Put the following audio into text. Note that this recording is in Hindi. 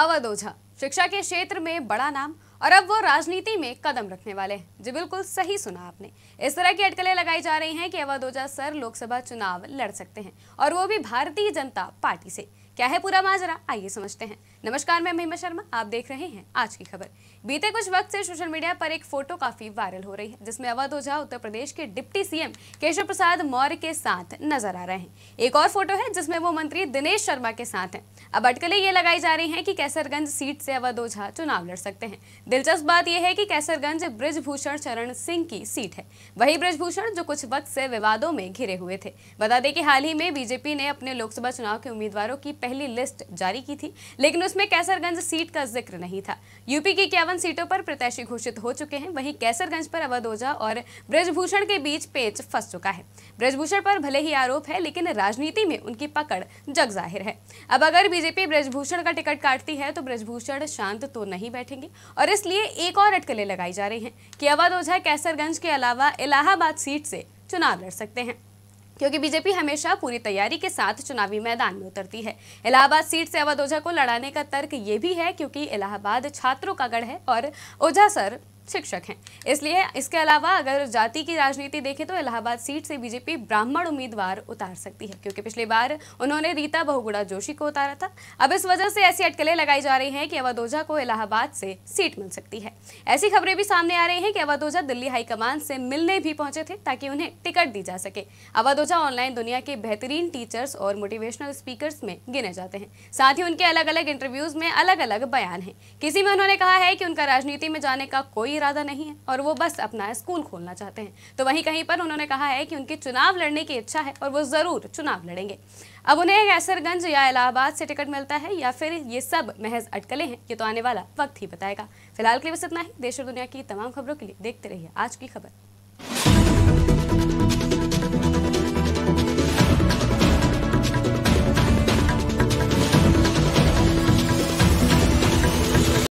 अवध ओझा शिक्षा के क्षेत्र में बड़ा नाम और अब वो राजनीति में कदम रखने वाले हैं जी बिल्कुल सही सुना आपने इस तरह की अटकलें लगाई जा रही हैं कि अवध ओझा सर लोकसभा चुनाव लड़ सकते हैं और वो भी भारतीय जनता पार्टी से क्या है पूरा माजरा आइए समझते हैं नमस्कार मैं महिमा शर्मा आप देख रहे हैं आज की खबर बीते कुछ वक्त से सोशल मीडिया पर एक फोटो काफी वायरल हो रही है जिसमें अवध ओझा उत्तर प्रदेश के डिप्टी सीएम केशव प्रसाद मौर्य के साथ नजर आ रहे हैं एक और फोटो है जिसमें वो मंत्री दिनेश शर्मा के साथ हैं अब अटकलें ये लगाई जा रही हैं कि कैसरगंज सीट से अवध ओझा चुनाव लड़ सकते हैं दिलचस्प बात यह है कि कैसरगंज ब्रजभूषण चरण सिंह की सीट है वही ब्रजभूषण जो कुछ वक्त से विवादों में घिरे हुए थे बता दें कि हाल ही में बीजेपी ने अपने लोकसभा चुनाव के उम्मीदवारों की पहली लिस्ट जारी की थी लेकिन उसमें कैसरगंज सीट का जिक्र नहीं था यूपी की इक्यावन सीटों पर प्रत्याशी घोषित हो चुके हैं वहीं कैसरगंज पर अवध ओझा और ब्रजभूषण के बीच पेच फंस चुका है ब्रजभूषण पर भले ही आरोप है लेकिन राजनीति में उनकी पकड़ जग जाहिर है अब अगर बीजेपी ब्रजभूषण का टिकट काटती है तो ब्रजभूषण शांत तो नहीं बैठेंगे और इसलिए एक और अटकलें लगाई जा रही हैं कि अवध ओझा कैसरगंज के अलावा इलाहाबाद सीट से चुनाव लड़ सकते हैं क्योंकि बीजेपी हमेशा पूरी तैयारी के साथ चुनावी मैदान में उतरती है इलाहाबाद सीट से अवध ओझा को लड़ाने का तर्क ये भी है क्योंकि इलाहाबाद छात्रों का गढ़ है और ओझा सर शिक्षक हैं इसलिए इसके अलावा अगर जाति की राजनीति देखें तो इलाहाबाद सीट से बीजेपी ब्राह्मण उम्मीदवार उतार सकती है क्योंकि पिछली बार उन्होंने रीता बहुगुड़ा जोशी को उतारा था अब इस वजह से ऐसी अटकलें लगाई जा रही हैं कि अवधोजा को इलाहाबाद से सीट मिल सकती है ऐसी खबरें भी सामने आ रही हैं कि अवधोजा दिल्ली हाईकमान से मिलने भी पहुंचे थे ताकि उन्हें टिकट दी जा सके अवधोजा ऑनलाइन दुनिया के बेहतरीन टीचर्स और मोटिवेशनल स्पीकर्स में गिने जाते हैं साथ ही उनके अलग अलग इंटरव्यूज में अलग अलग बयान है किसी में उन्होंने कहा है कि उनका राजनीति में जाने का कोई कोई इरादा नहीं है और वो बस अपना स्कूल खोलना चाहते हैं तो वहीं कहीं पर उन्होंने कहा है कि उनकी चुनाव लड़ने की इच्छा है और वो ज़रूर चुनाव लड़ेंगे अब उन्हें कैसरगंज या इलाहाबाद से टिकट मिलता है या फिर ये सब महज अटकले हैं ये तो आने वाला वक्त ही बताएगा फिलहाल के लिए बस इतना ही देश और दुनिया की तमाम खबरों के लिए देखते रहिए आज की खबर